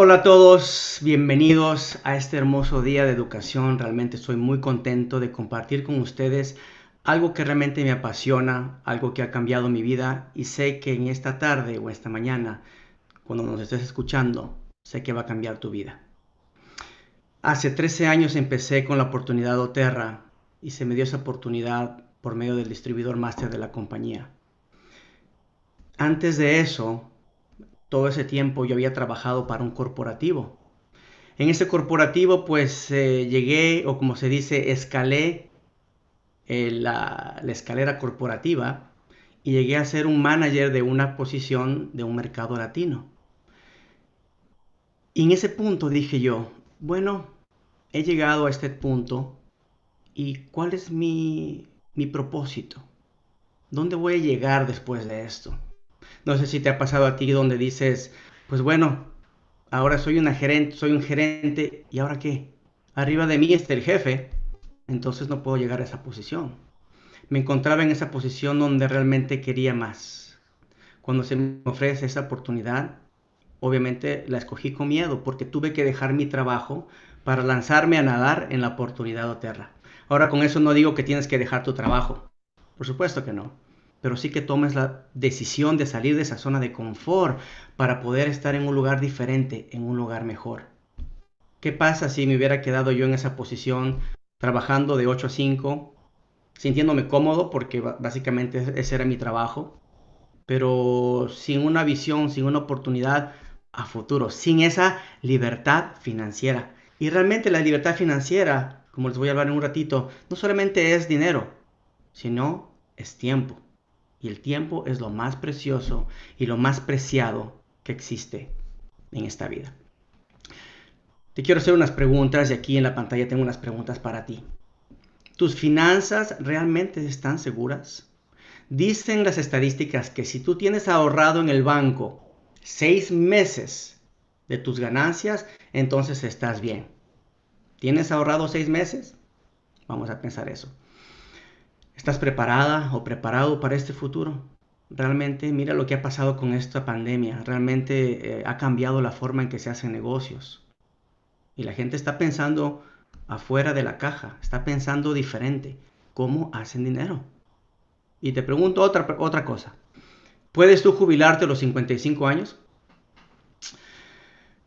Hola a todos, bienvenidos a este hermoso día de educación. Realmente estoy muy contento de compartir con ustedes algo que realmente me apasiona, algo que ha cambiado mi vida y sé que en esta tarde o esta mañana, cuando nos estés escuchando, sé que va a cambiar tu vida. Hace 13 años empecé con la oportunidad de Oterra y se me dio esa oportunidad por medio del distribuidor máster de la compañía. Antes de eso, todo ese tiempo yo había trabajado para un corporativo. En ese corporativo pues eh, llegué o como se dice, escalé eh, la, escalera corporativa y llegué a ser un manager de una posición de un mercado latino. Y en ese punto dije yo, bueno, he llegado a este punto y cuál es mi, mi propósito. ¿Dónde voy a llegar después de esto? No sé si te ha pasado a ti donde dices, pues bueno, ahora soy una gerente, soy un gerente, ¿y ahora qué? Arriba de mí está el jefe, entonces no puedo llegar a esa posición. Me encontraba en esa posición donde realmente quería más. Cuando se me ofrece esa oportunidad, obviamente la escogí con miedo porque tuve que dejar mi trabajo para lanzarme a nadar en la oportunidad de tierra. Ahora con eso no digo que tienes que dejar tu trabajo. Por supuesto que no pero sí que tomes la decisión de salir de esa zona de confort para poder estar en un lugar diferente, en un lugar mejor. ¿Qué pasa si me hubiera quedado yo en esa posición trabajando de 8 a 5, sintiéndome cómodo porque básicamente ese era mi trabajo, pero sin una visión, sin una oportunidad a futuro, sin esa libertad financiera? Y realmente la libertad financiera, como les voy a hablar en un ratito, no solamente es dinero, sino es tiempo y el tiempo es lo más precioso y lo más preciado que existe en esta vida. Te quiero hacer unas preguntas y aquí en la pantalla tengo unas preguntas para ti. ¿Tus finanzas realmente están seguras? Dicen las estadísticas que si tú tienes ahorrado en el banco seis meses de tus ganancias, entonces estás bien. ¿Tienes ahorrado seis meses? Vamos a pensar eso. ¿Estás preparada o preparado para este futuro? Realmente mira lo que ha pasado con esta pandemia. Realmente eh, ha cambiado la forma en que se hacen negocios. Y la gente está pensando afuera de la caja, está pensando diferente. ¿Cómo hacen dinero? Y te pregunto otra, otra cosa. ¿Puedes tú jubilarte a los 55 años?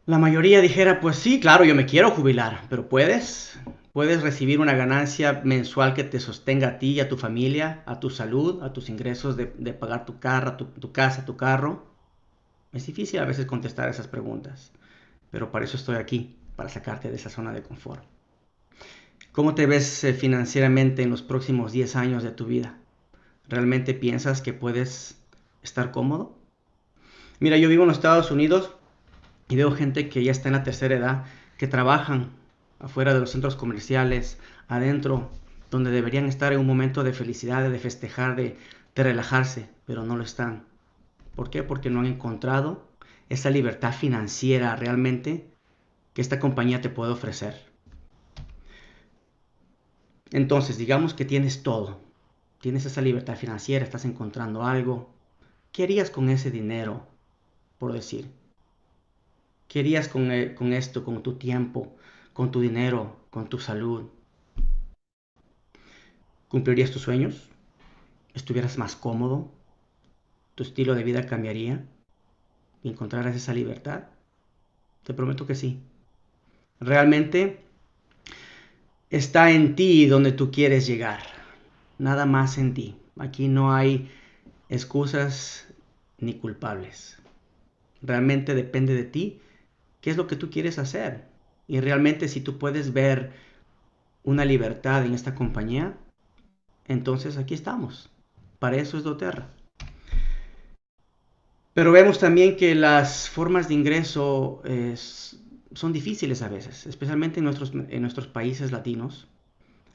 la mayoría dijera, pues sí, claro, yo me quiero jubilar, pero ¿puedes? ¿Puedes recibir una ganancia mensual que te sostenga a ti y a tu familia, a tu salud, a tus ingresos de, pagar tu carro, tu, tu casa, tu carro? Es difícil a veces contestar esas preguntas, pero para eso estoy aquí, para sacarte de esa zona de confort. ¿Cómo te ves eh, financieramente en los próximos 10 años de tu vida? ¿Realmente piensas que puedes estar cómodo? Mira, yo vivo en los Estados Unidos y veo gente que ya está en la tercera edad, que trabajan afuera de los centros comerciales, adentro, donde deberían estar en un momento de felicidad, de festejar, de, relajarse, pero no lo están. ¿Por qué? Porque no han encontrado esa libertad financiera realmente que esta compañía te puede ofrecer. Entonces, digamos que tienes todo. Tienes esa libertad financiera, estás encontrando algo. ¿Qué harías con ese dinero? Por decir, querías con, eh, con esto, con tu tiempo, con tu dinero, con tu salud? ¿Cumplirías tus sueños? ¿Estuvieras más cómodo? ¿Tu estilo de vida cambiaría? encontrarás esa libertad? Te prometo que sí. Realmente está en ti donde tú quieres llegar. Nada más en ti. Aquí no hay excusas ni culpables. Realmente depende de ti qué es lo que tú quieres hacer. Y realmente si tú puedes ver una libertad en esta compañía, entonces aquí estamos. Para eso es doTERRA. Pero vemos también que las formas de ingreso son difíciles a veces, especialmente en nuestros, países latinos.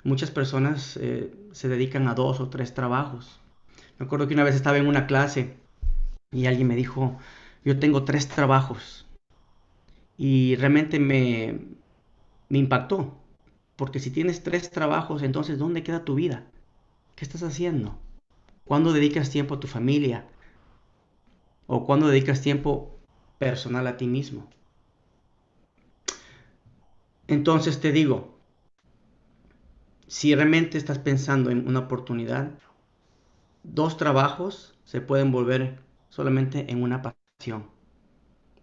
Muchas personas eh, se dedican a dos o tres trabajos. Me acuerdo que una vez estaba en una clase y alguien me dijo, yo tengo tres trabajos. Y realmente me, impactó, porque si tienes tres trabajos, entonces ¿dónde queda tu vida? ¿Qué estás haciendo? ¿Cuándo dedicas tiempo a tu familia? ¿O cuándo dedicas tiempo personal a ti mismo? Entonces te digo, si realmente estás pensando en una oportunidad, dos trabajos se pueden volver solamente en una pasión.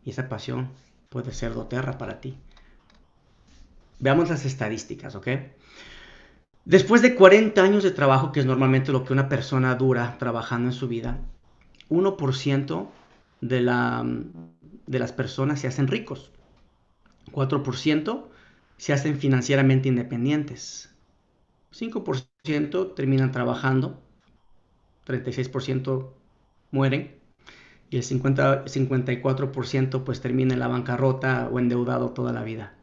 Y esa pasión puede ser doTERRA para ti. Veamos las estadísticas, ¿ok? Después de 40 años de trabajo, que es normalmente lo que una persona dura trabajando en su vida, 1% de, de las personas se hacen ricos, 4% se hacen financieramente independientes, 5% terminan trabajando, 36% mueren y el 54% pues termina en la bancarrota o endeudado toda la vida.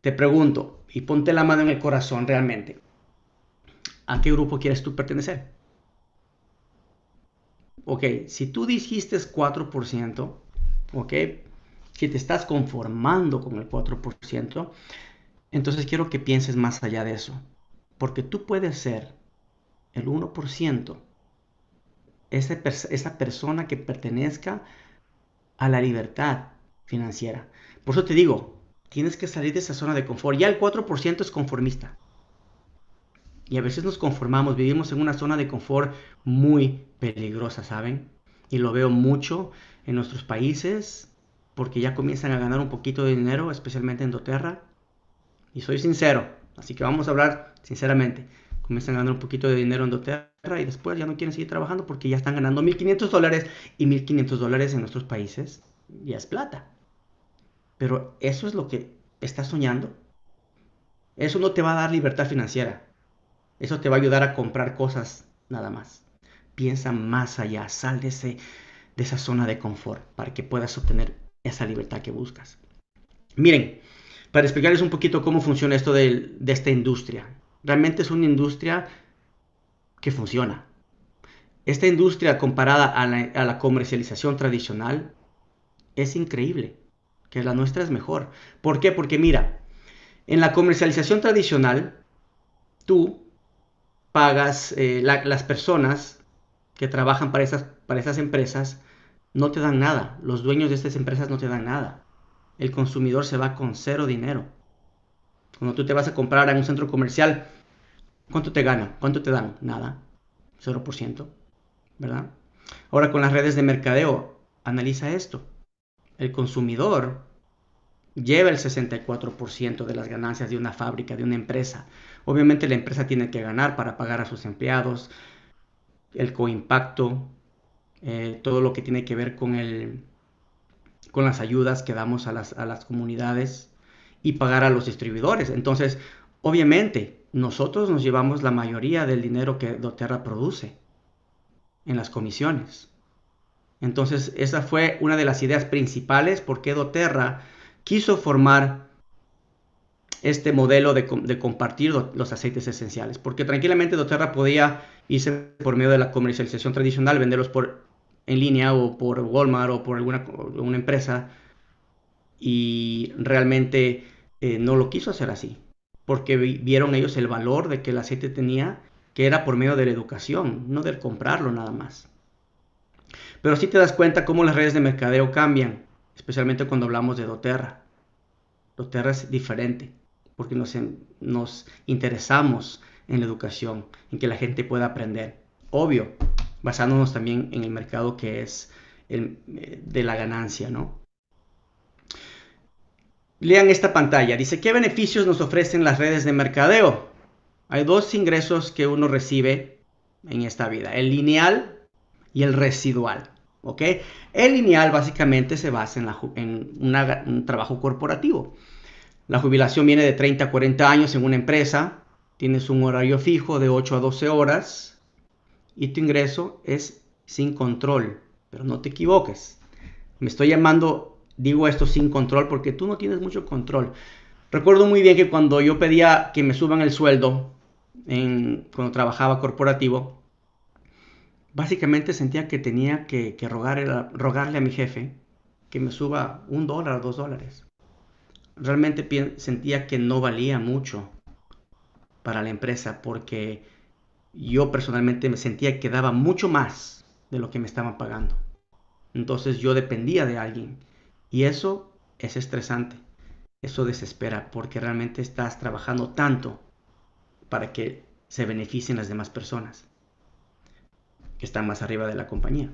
Te pregunto, y ponte la mano en el corazón realmente, ¿a qué grupo quieres tú pertenecer? Ok, si tú dijiste 4%, ok, si te estás conformando con el 4%, entonces quiero que pienses más allá de eso, porque tú puedes ser el 1% esa persona que pertenezca a la libertad financiera. Por eso te digo, tienes que salir de esa zona de confort. Ya el 4% es conformista. Y a veces nos conformamos, vivimos en una zona de confort muy peligrosa, ¿saben? Y lo veo mucho en nuestros países, porque ya comienzan a ganar un poquito de dinero, especialmente en Doterra. Y soy sincero, así que vamos a hablar sinceramente. Comienzan a ganar un poquito de dinero en Doterra y después ya no quieren seguir trabajando porque ya están ganando 1.500 dólares y 1.500 dólares en nuestros países ya es plata. Pero eso es lo que estás soñando. Eso no te va a dar libertad financiera. Eso te va a ayudar a comprar cosas nada más. Piensa más allá, sal de, esa zona de confort para que puedas obtener esa libertad que buscas. Miren, para explicarles un poquito cómo funciona esto de, de esta industria. Realmente es una industria que funciona. Esta industria comparada a la, comercialización tradicional es increíble, que la nuestra es mejor. ¿Por qué? Porque mira, en la comercialización tradicional, tú pagas, eh, las personas que trabajan para esas, para esas empresas no te dan nada, los dueños de estas empresas no te dan nada. El consumidor se va con cero dinero. Cuando tú te vas a comprar en un centro comercial, ¿Cuánto te gana? ¿Cuánto te dan? Nada. 0%. ¿Verdad? Ahora con las redes de mercadeo, analiza esto. El consumidor lleva el 64% de las ganancias de una fábrica, de una empresa. Obviamente la empresa tiene que ganar para pagar a sus empleados, el coimpacto, eh, todo lo que tiene que ver con, el, con las ayudas que damos a las, a las comunidades y pagar a los distribuidores. Entonces, obviamente, nosotros nos llevamos la mayoría del dinero que doTERRA produce en las comisiones. Entonces, esa fue una de las ideas principales por qué doTERRA quiso formar este modelo de, compartir los aceites esenciales. Porque tranquilamente doTERRA podía irse por medio de la comercialización tradicional, venderlos por, en línea o por Walmart o por alguna una empresa. Y realmente eh, no lo quiso hacer así porque vieron ellos el valor de que el aceite tenía, que era por medio de la educación, no del comprarlo nada más. Pero sí te das cuenta cómo las redes de mercadeo cambian, especialmente cuando hablamos de doTERRA. doTERRA es diferente, porque nos, nos interesamos en la educación, en que la gente pueda aprender. Obvio, basándonos también en el mercado que es eh, de la ganancia, ¿no? Lean esta pantalla. Dice, ¿qué beneficios nos ofrecen las redes de mercadeo? Hay dos ingresos que uno recibe en esta vida, el lineal y el residual. ¿ok? El lineal básicamente se basa en, un trabajo corporativo. La jubilación viene de 30 a 40 años en una empresa, tienes un horario fijo de 8 a 12 horas y tu ingreso es sin control, pero no te equivoques. Me estoy llamando Digo esto sin control porque tú no tienes mucho control. Recuerdo muy bien que cuando yo pedía que me suban el sueldo, en, cuando trabajaba corporativo, básicamente sentía que tenía que, rogarle a mi jefe que me suba un dólar, dos dólares. Realmente sentía que no valía mucho para la empresa porque yo personalmente me sentía que daba mucho más de lo que me estaban pagando. Entonces yo dependía de alguien y eso es estresante, eso desespera, porque realmente estás trabajando tanto para que se beneficien las demás personas que están más arriba de la compañía.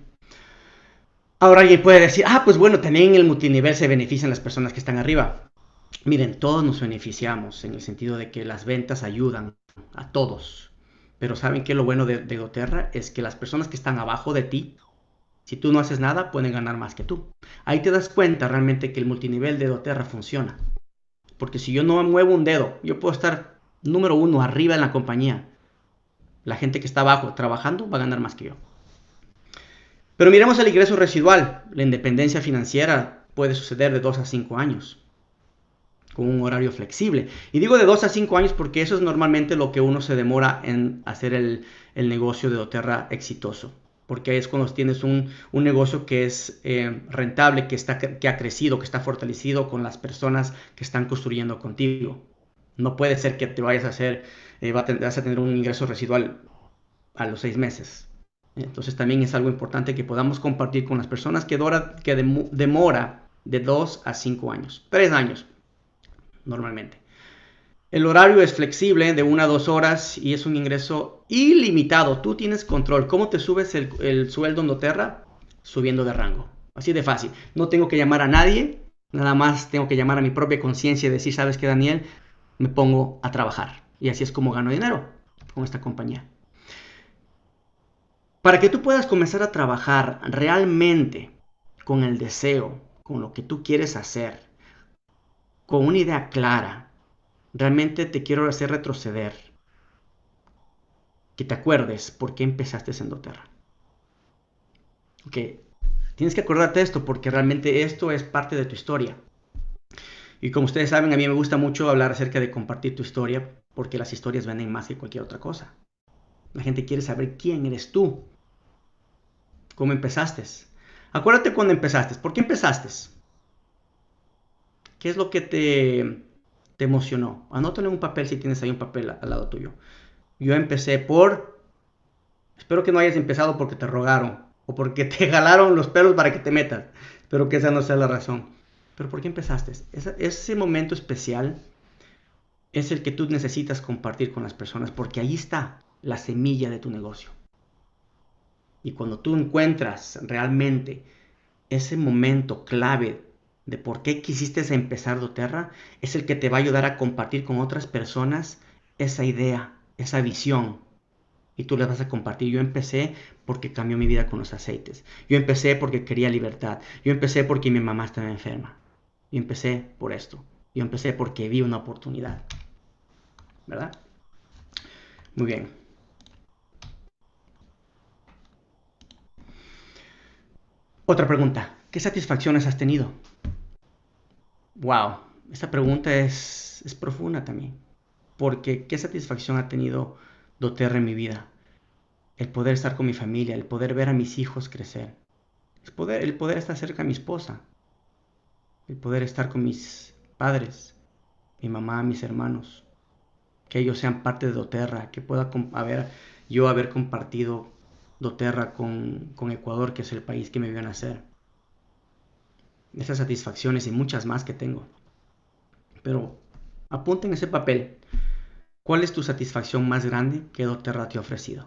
Ahora alguien puede decir, ah, pues bueno, también en el multinivel se benefician las personas que están arriba. Miren, todos nos beneficiamos en el sentido de que las ventas ayudan a todos. Pero ¿saben qué? Lo bueno de, Goterra? es que las personas que están abajo de ti si tú no haces nada, pueden ganar más que tú. Ahí te das cuenta realmente que el multinivel de doTERRA funciona. Porque si yo no muevo un dedo, yo puedo estar número uno arriba en la compañía. La gente que está abajo trabajando va a ganar más que yo. Pero miremos el ingreso residual. La independencia financiera puede suceder de dos a 5 años, con un horario flexible. Y digo de dos a 5 años porque eso es normalmente lo que uno se demora en hacer el, el negocio de doTERRA exitoso porque ahí es cuando tienes un, un negocio que es eh, rentable, que, está, que ha crecido, que está fortalecido con las personas que están construyendo contigo. No puede ser que te vayas a hacer, eh, vas a tener un ingreso residual a los seis meses. Entonces también es algo importante que podamos compartir con las personas que, que demora de dos a cinco años, tres años normalmente. El horario es flexible de una a dos horas y es un ingreso ilimitado. Tú tienes control. ¿Cómo te subes el, sueldo en doTERRA? Subiendo de rango. Así de fácil. No tengo que llamar a nadie. Nada más tengo que llamar a mi propia conciencia y decir, ¿sabes qué, Daniel? Me pongo a trabajar. Y así es como gano dinero con esta compañía. Para que tú puedas comenzar a trabajar realmente con el deseo, con lo que tú quieres hacer, con una idea clara, realmente te quiero hacer retroceder. Que te acuerdes por qué empezaste en Doterra. Ok, tienes que acordarte de esto porque realmente esto es parte de tu historia. Y como ustedes saben, a mí me gusta mucho hablar acerca de compartir tu historia porque las historias venden más que cualquier otra cosa. La gente quiere saber quién eres tú. ¿Cómo empezaste? Acuérdate cuando empezaste. ¿Por qué empezaste? ¿Qué es lo que te te emocionó. Anótalo en un papel si tienes ahí un papel al lado tuyo. Yo empecé por... Espero que no hayas empezado porque te rogaron o porque te jalaron los pelos para que te metas. Espero que esa no sea la razón. Pero ¿por qué empezaste? ese momento especial es el que tú necesitas compartir con las personas porque ahí está la semilla de tu negocio. Y cuando tú encuentras realmente ese momento clave de por qué quisiste empezar doTERRA es el que te va a ayudar a compartir con otras personas esa idea, esa visión. Y tú la vas a compartir. Yo empecé porque cambió mi vida con los aceites. Yo empecé porque quería libertad. Yo empecé porque mi mamá estaba enferma. Yo empecé por esto. Yo empecé porque vi una oportunidad. ¿Verdad? Muy bien. Otra pregunta. ¿Qué satisfacciones has tenido? Wow, esta pregunta es, es profunda también, porque qué satisfacción ha tenido Doterra en mi vida. El poder estar con mi familia, el poder ver a mis hijos crecer, el poder, estar cerca a mi esposa, el poder estar con mis padres, mi mamá, mis hermanos, que ellos sean parte de Doterra, que pueda haber, yo haber compartido Doterra con, con Ecuador, que es el país que me vio nacer esas satisfacciones y muchas más que tengo. Pero apunten ese papel. ¿Cuál es tu satisfacción más grande que Doterra te ha ofrecido?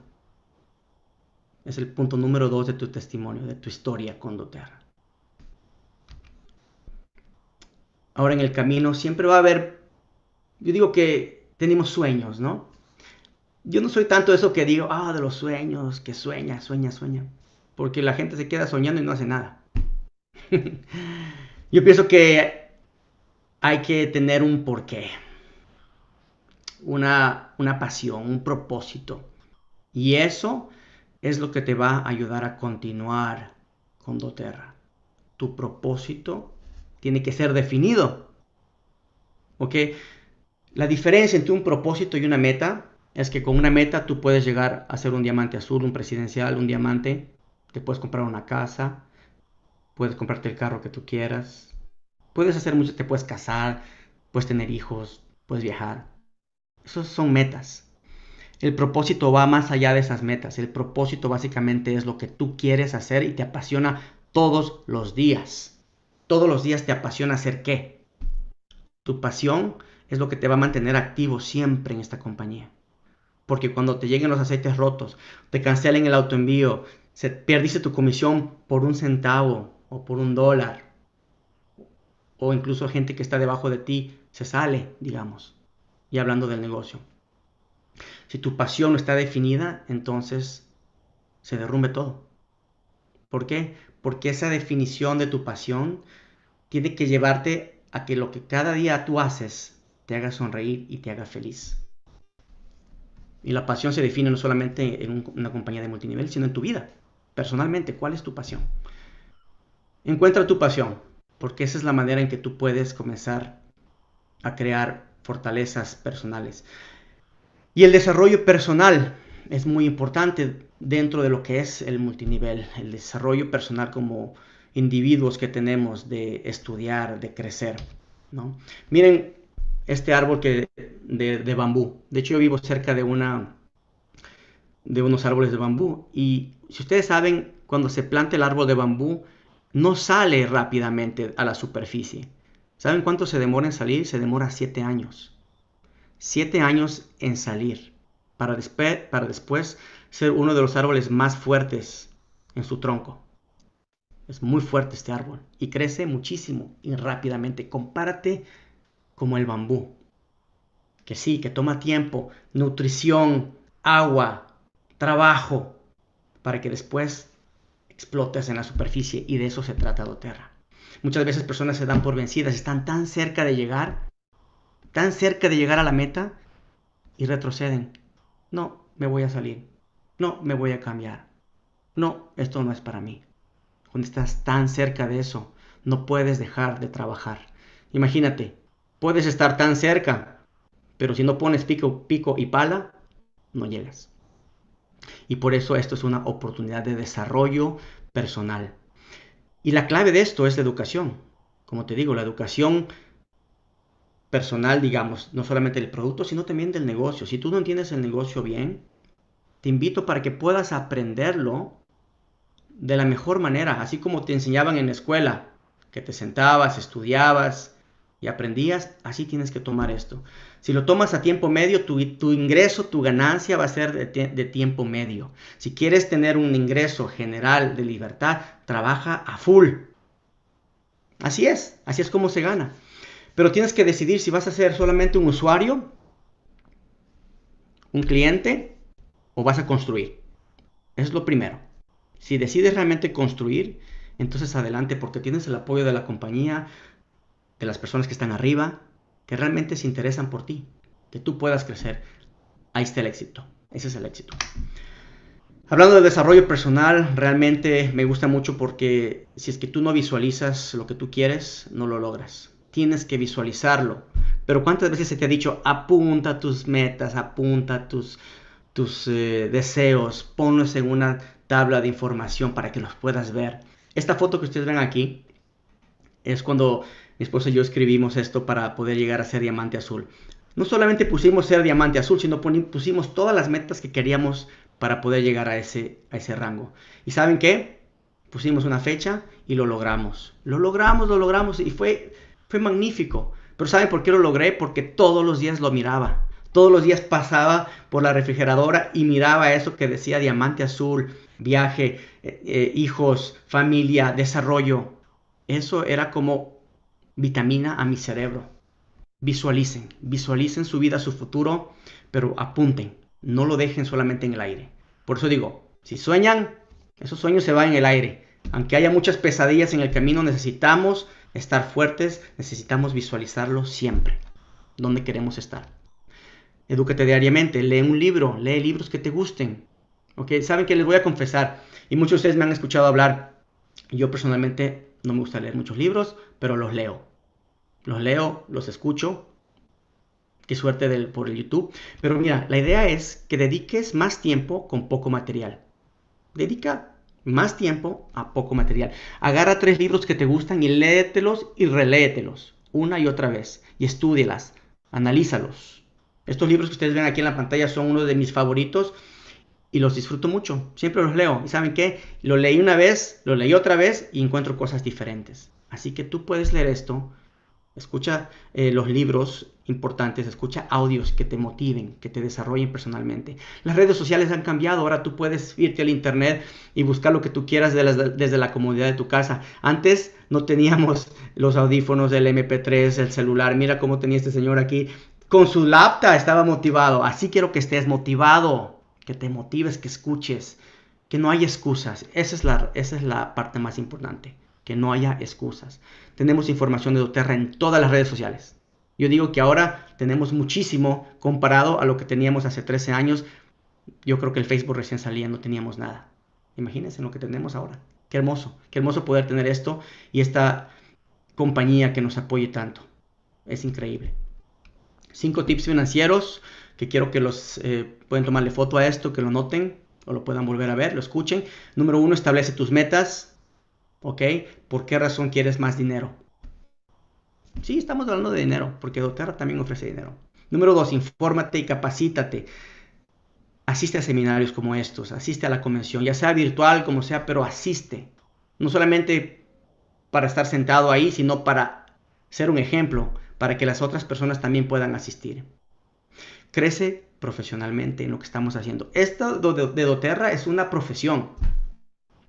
Es el punto número dos de tu testimonio, de tu historia con Doterra. Ahora en el camino siempre va a haber, yo digo que tenemos sueños, ¿no? Yo no soy tanto eso que digo, ah, de los sueños, que sueña, sueña, sueña, porque la gente se queda soñando y no hace nada. Yo pienso que hay que tener un porqué, una, una pasión, un propósito. Y eso es lo que te va a ayudar a continuar con doTERRA. Tu propósito tiene que ser definido. ¿Ok? La diferencia entre un propósito y una meta es que con una meta tú puedes llegar a ser un diamante azul, un presidencial, un diamante, te puedes comprar una casa, puedes comprarte el carro que tú quieras, puedes hacer mucho, te puedes casar, puedes tener hijos, puedes viajar. Esas son metas. El propósito va más allá de esas metas. El propósito básicamente es lo que tú quieres hacer y te apasiona todos los días. Todos los días te apasiona hacer qué. Tu pasión es lo que te va a mantener activo siempre en esta compañía. Porque cuando te lleguen los aceites rotos, te cancelen el autoenvío, se, perdiste tu comisión por un centavo, o por un dólar, o incluso gente que está debajo de ti se sale, digamos, y hablando del negocio. Si tu pasión no está definida, entonces se derrumbe todo. ¿Por qué? Porque esa definición de tu pasión tiene que llevarte a que lo que cada día tú haces te haga sonreír y te haga feliz. Y la pasión se define no solamente en una compañía de multinivel, sino en tu vida. Personalmente, ¿cuál es tu pasión? Encuentra tu pasión, porque esa es la manera en que tú puedes comenzar a crear fortalezas personales. Y el desarrollo personal es muy importante dentro de lo que es el multinivel, el desarrollo personal como individuos que tenemos de estudiar, de crecer. ¿no? Miren este árbol que, de, bambú. De hecho, yo vivo cerca de una de unos árboles de bambú. Y si ustedes saben, cuando se planta el árbol de bambú, no sale rápidamente a la superficie. ¿Saben cuánto se demora en salir? Se demora siete años. Siete años en salir para, para después ser uno de los árboles más fuertes en su tronco. Es muy fuerte este árbol y crece muchísimo y rápidamente. Compárate como el bambú. Que sí, que toma tiempo, nutrición, agua, trabajo, para que después explotas en la superficie y de eso se trata doTERRA. Muchas veces personas se dan por vencidas, están tan cerca de llegar, tan cerca de llegar a la meta y retroceden. No, me voy a salir. No, me voy a cambiar. No, esto no es para mí. Cuando estás tan cerca de eso, no puedes dejar de trabajar. Imagínate, puedes estar tan cerca, pero si no pones pico, pico y pala, no llegas. Y por eso esto es una oportunidad de desarrollo personal. Y la clave de esto es la educación. Como te digo, la educación personal, digamos, no solamente del producto, sino también del negocio. Si tú no entiendes el negocio bien, te invito para que puedas aprenderlo de la mejor manera, así como te enseñaban en la escuela, que te sentabas, estudiabas, y aprendías, así tienes que tomar esto. Si lo tomas a tiempo medio, tu, tu ingreso, tu ganancia va a ser de, tiempo medio. Si quieres tener un ingreso general de libertad, trabaja a full. Así es, así es como se gana. Pero tienes que decidir si vas a ser solamente un usuario, un cliente o vas a construir. es lo primero. Si decides realmente construir, entonces adelante porque tienes el apoyo de la compañía, de las personas que están arriba, que realmente se interesan por ti, que tú puedas crecer. Ahí está el éxito. Ese es el éxito. Hablando de desarrollo personal, realmente me gusta mucho porque si es que tú no visualizas lo que tú quieres, no lo logras. Tienes que visualizarlo. Pero ¿cuántas veces se te ha dicho, apunta tus metas, apunta tus, tus eh, deseos, ponlos en una tabla de información para que los puedas ver? Esta foto que ustedes ven aquí es cuando mi esposa y yo escribimos esto para poder llegar a ser diamante azul. No solamente pusimos ser diamante azul, sino pusimos todas las metas que queríamos para poder llegar a ese, a ese rango. ¿Y saben qué? Pusimos una fecha y lo logramos. Lo logramos, lo logramos y fue, fue magnífico. Pero ¿saben por qué lo logré? Porque todos los días lo miraba. Todos los días pasaba por la refrigeradora y miraba eso que decía diamante azul, viaje, eh, eh, hijos, familia, desarrollo. Eso era como vitamina a mi cerebro. Visualicen, visualicen su vida, su futuro, pero apunten, no lo dejen solamente en el aire. Por eso digo, si sueñan, esos sueños se van en el aire. Aunque haya muchas pesadillas en el camino, necesitamos estar fuertes, necesitamos visualizarlo siempre, donde queremos estar. Edúcate diariamente, lee un libro, lee libros que te gusten. ¿Ok? Saben que les voy a confesar, y muchos de ustedes me han escuchado hablar, yo personalmente no me gusta leer muchos libros, pero los leo los leo, los escucho. Qué suerte del, por el YouTube. Pero mira, la idea es que dediques más tiempo con poco material. Dedica más tiempo a poco material. Agarra tres libros que te gustan y léetelos y reléetelos una y otra vez y estudialas, analízalos. Estos libros que ustedes ven aquí en la pantalla son uno de mis favoritos y los disfruto mucho. Siempre los leo. ¿Y saben qué? Lo leí una vez, lo leí otra vez y encuentro cosas diferentes. Así que tú puedes leer esto Escucha eh, los libros importantes, escucha audios que te motiven, que te desarrollen personalmente. Las redes sociales han cambiado, ahora tú puedes irte al internet y buscar lo que tú quieras desde la comodidad de tu casa. Antes no teníamos los audífonos, el MP3, el celular. Mira cómo tenía este señor aquí. Con su laptop estaba motivado. Así quiero que estés motivado, que te motives, que escuches, que no hay excusas. Esa es la, esa es la parte más importante que no haya excusas. Tenemos información de doTERRA en todas las redes sociales. Yo digo que ahora tenemos muchísimo comparado a lo que teníamos hace 13 años. Yo creo que el Facebook recién salía, no teníamos nada. Imagínense lo que tenemos ahora. Qué hermoso, qué hermoso poder tener esto y esta compañía que nos apoye tanto. Es increíble. Cinco tips financieros que quiero que los eh, pueden tomarle foto a esto, que lo noten o lo puedan volver a ver, lo escuchen. Número uno, establece tus metas. ¿Ok? ¿Por qué razón quieres más dinero? Sí, estamos hablando de dinero, porque doTERRA también ofrece dinero. Número dos, infórmate y capacítate. Asiste a seminarios como estos, asiste a la convención, ya sea virtual como sea, pero asiste. No solamente para estar sentado ahí, sino para ser un ejemplo, para que las otras personas también puedan asistir. Crece profesionalmente en lo que estamos haciendo. Esto de doTERRA es una profesión.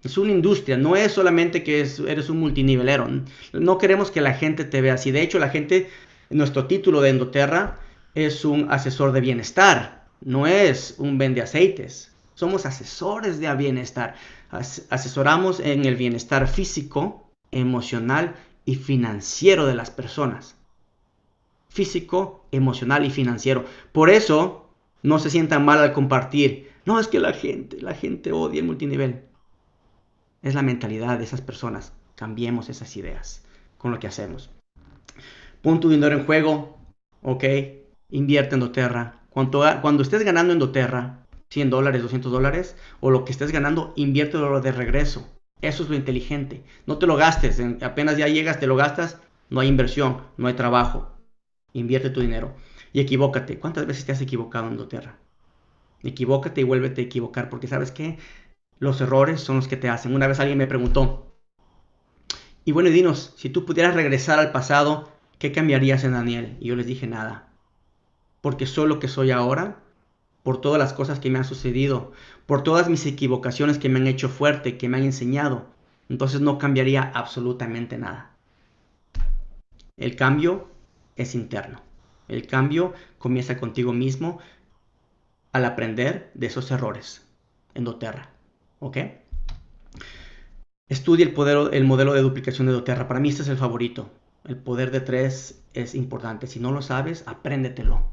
Es una industria, no es solamente que eres un multinivelero. No queremos que la gente te vea así. De hecho, la gente, nuestro título de Endoterra es un asesor de bienestar, no es un vende aceites. Somos asesores de bienestar. asesoramos en el bienestar físico, emocional y financiero de las personas. Físico, emocional y financiero. Por eso, no se sientan mal al compartir. No, es que la gente, la gente odia el multinivel es la mentalidad de esas personas. Cambiemos esas ideas con lo que hacemos. Pon tu dinero en juego, ok, invierte en doTERRA. Cuando, cuando estés ganando en doTERRA, 100 dólares, 200 dólares, o lo que estés ganando, invierte de regreso. Eso es lo inteligente. No te lo gastes, apenas ya llegas, te lo gastas, no hay inversión, no hay trabajo. Invierte tu dinero y equivócate. ¿Cuántas veces te has equivocado en doTERRA? Equivócate y vuélvete a equivocar, porque sabes qué? Los errores son los que te hacen. Una vez alguien me preguntó, y bueno, dinos, si tú pudieras regresar al pasado, ¿qué cambiarías en Daniel? Y yo les dije nada. Porque soy lo que soy ahora, por todas las cosas que me han sucedido, por todas mis equivocaciones que me han hecho fuerte, que me han enseñado. Entonces no cambiaría absolutamente nada. El cambio es interno. El cambio comienza contigo mismo al aprender de esos errores. Endoterra. ¿ok? Estudia el, el modelo de duplicación de doTERRA. Para mí este es el favorito. El poder de tres es importante. Si no lo sabes, apréndetelo.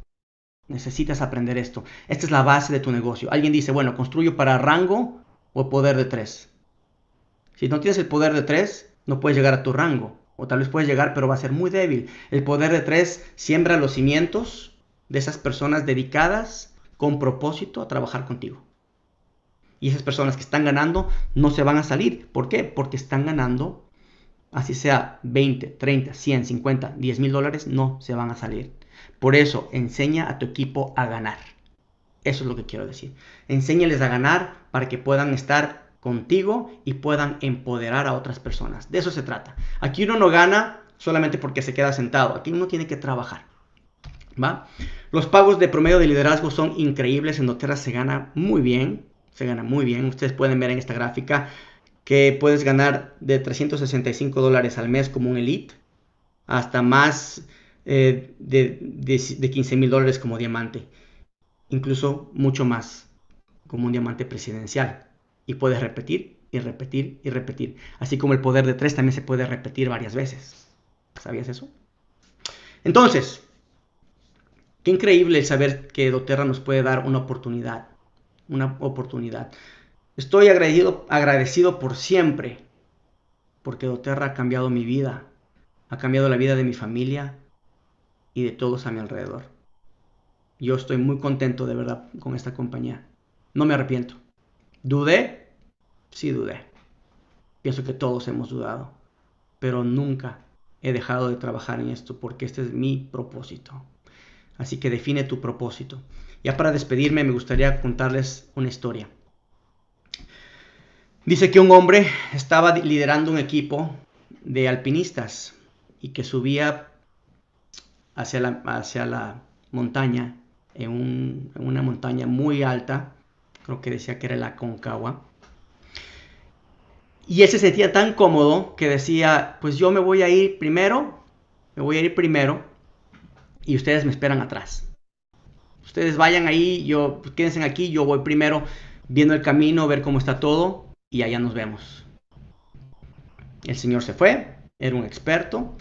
Necesitas aprender esto. Esta es la base de tu negocio. Alguien dice, bueno, construyo para rango o poder de tres. Si no tienes el poder de tres, no puedes llegar a tu rango. O tal vez puedes llegar, pero va a ser muy débil. El poder de tres siembra los cimientos de esas personas dedicadas con propósito a trabajar contigo. Y esas personas que están ganando no se van a salir. ¿Por qué? Porque están ganando, así sea 20, 30, 100, 50, 10 mil dólares, no se van a salir. Por eso, enseña a tu equipo a ganar. Eso es lo que quiero decir. Enséñales a ganar para que puedan estar contigo y puedan empoderar a otras personas. De eso se trata. Aquí uno no gana solamente porque se queda sentado. Aquí uno tiene que trabajar. ¿va? Los pagos de promedio de liderazgo son increíbles. En doTERRA se gana muy bien se gana muy bien. Ustedes pueden ver en esta gráfica que puedes ganar de 365 dólares al mes como un elite hasta más eh, de, 15 mil dólares como diamante. Incluso mucho más como un diamante presidencial. Y puedes repetir y repetir y repetir. Así como el poder de tres también se puede repetir varias veces. ¿Sabías eso? Entonces, qué increíble saber que doTERRA nos puede dar una oportunidad una oportunidad. Estoy agradecido, agradecido por siempre, porque Doterra ha cambiado mi vida, ha cambiado la vida de mi familia y de todos a mi alrededor. Yo estoy muy contento de verdad con esta compañía. No me arrepiento. ¿Dudé? Sí dudé. Pienso que todos hemos dudado, pero nunca he dejado de trabajar en esto porque este es mi propósito. Así que define tu propósito. Ya para despedirme me gustaría contarles una historia. Dice que un hombre estaba liderando un equipo de alpinistas y que subía hacia la, montaña, en, en una montaña muy alta, creo que decía que era la Concagua. Y él se sentía tan cómodo que decía, pues yo me voy a ir primero, me voy a ir primero y ustedes me esperan atrás ustedes vayan ahí, yo pues, quédense aquí, yo voy primero viendo el camino, ver cómo está todo y allá nos vemos. El señor se fue, era un experto,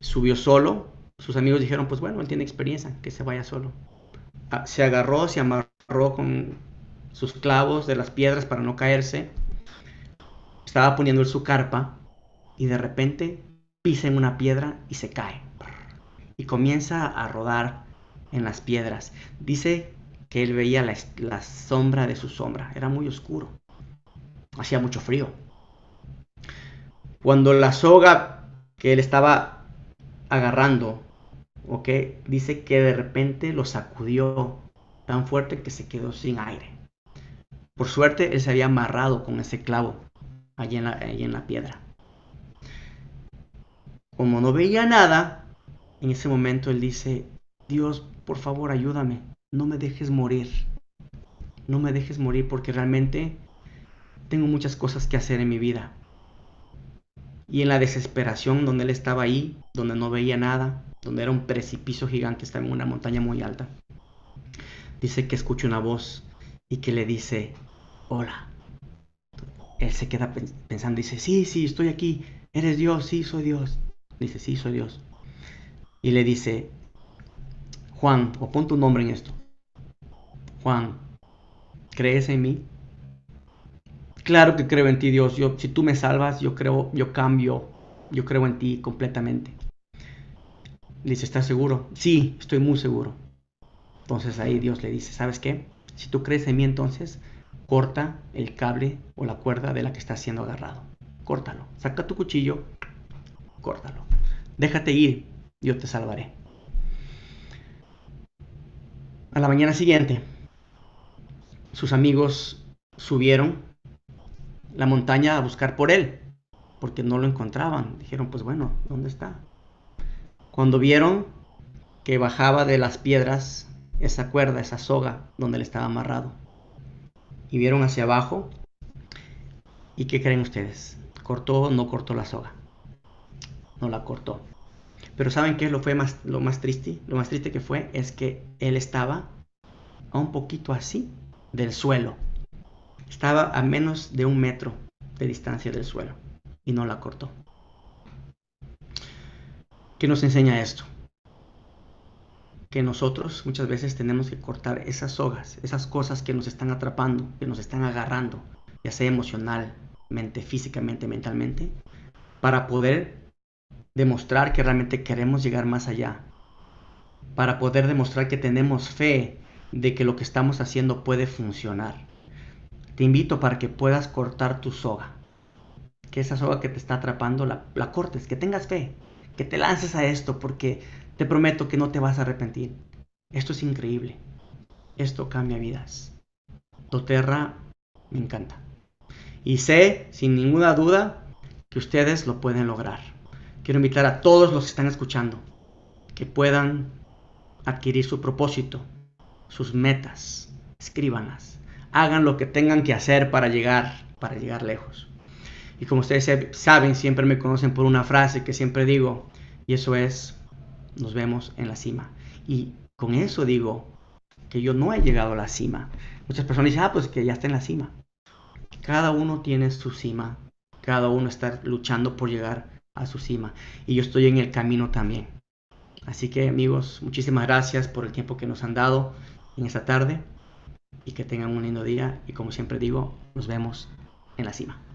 subió solo, sus amigos dijeron, pues bueno, él tiene experiencia, que se vaya solo. Ah, se agarró, se amarró con sus clavos de las piedras para no caerse, estaba poniendo su carpa y de repente pisa en una piedra y se cae. Y comienza a rodar en las piedras. Dice que él veía la, sombra de su sombra. Era muy oscuro. Hacía mucho frío. Cuando la soga que él estaba agarrando, ¿ok? Dice que de repente lo sacudió tan fuerte que se quedó sin aire. Por suerte, él se había amarrado con ese clavo allí en la, en la piedra. Como no veía nada, en ese momento él dice, Dios, por favor ayúdame, no me dejes morir, no me dejes morir porque realmente tengo muchas cosas que hacer en mi vida. Y en la desesperación donde él estaba ahí, donde no veía nada, donde era un precipicio gigante, estaba en una montaña muy alta, dice que escucha una voz y que le dice, hola. Él se queda pensando, dice, sí, sí, estoy aquí, eres Dios, sí, soy Dios. Dice, sí, soy Dios. Y le dice, Juan, o pon tu nombre en esto. Juan, ¿crees en mí? Claro que creo en ti, Dios. Yo, si tú me salvas, yo creo, yo cambio, yo creo en ti completamente. dice, ¿estás seguro? Sí, estoy muy seguro. Entonces ahí Dios le dice, ¿sabes qué? Si tú crees en mí, entonces corta el cable o la cuerda de la que está siendo agarrado. Córtalo. Saca tu cuchillo, córtalo. Déjate ir, yo te salvaré. A la mañana siguiente, sus amigos subieron la montaña a buscar por él, porque no lo encontraban. Dijeron, pues bueno, ¿dónde está? Cuando vieron que bajaba de las piedras esa cuerda, esa soga donde le estaba amarrado, y vieron hacia abajo, ¿y qué creen ustedes? ¿Cortó o no cortó la soga? No la cortó. Pero ¿saben qué? Lo, fue más, lo más triste, lo más triste que fue es que él estaba a un poquito así del suelo. Estaba a menos de un metro de distancia del suelo y no la cortó. ¿Qué nos enseña esto? Que nosotros muchas veces tenemos que cortar esas sogas, esas cosas que nos están atrapando, que nos están agarrando, ya sea emocionalmente, físicamente, mentalmente, para poder demostrar que realmente queremos llegar más allá, para poder demostrar que tenemos fe de que lo que estamos haciendo puede funcionar. Te invito para que puedas cortar tu soga, que esa soga que te está atrapando la, la cortes, que tengas fe, que te lances a esto, porque te prometo que no te vas a arrepentir. Esto es increíble. Esto cambia vidas. Toterra me encanta. Y sé, sin ninguna duda, que ustedes lo pueden lograr quiero invitar a todos los que están escuchando que puedan adquirir su propósito, sus metas, escríbanlas, hagan lo que tengan que hacer para llegar, para llegar lejos. Y como ustedes saben, siempre me conocen por una frase que siempre digo, y eso es, nos vemos en la cima. Y con eso digo que yo no he llegado a la cima. Muchas personas dicen, ah, pues que ya está en la cima. Cada uno tiene su cima, cada uno está luchando por llegar a su cima. Y yo estoy en el camino también. Así que amigos, muchísimas gracias por el tiempo que nos han dado en esta tarde y que tengan un lindo día y como siempre digo, nos vemos en la cima.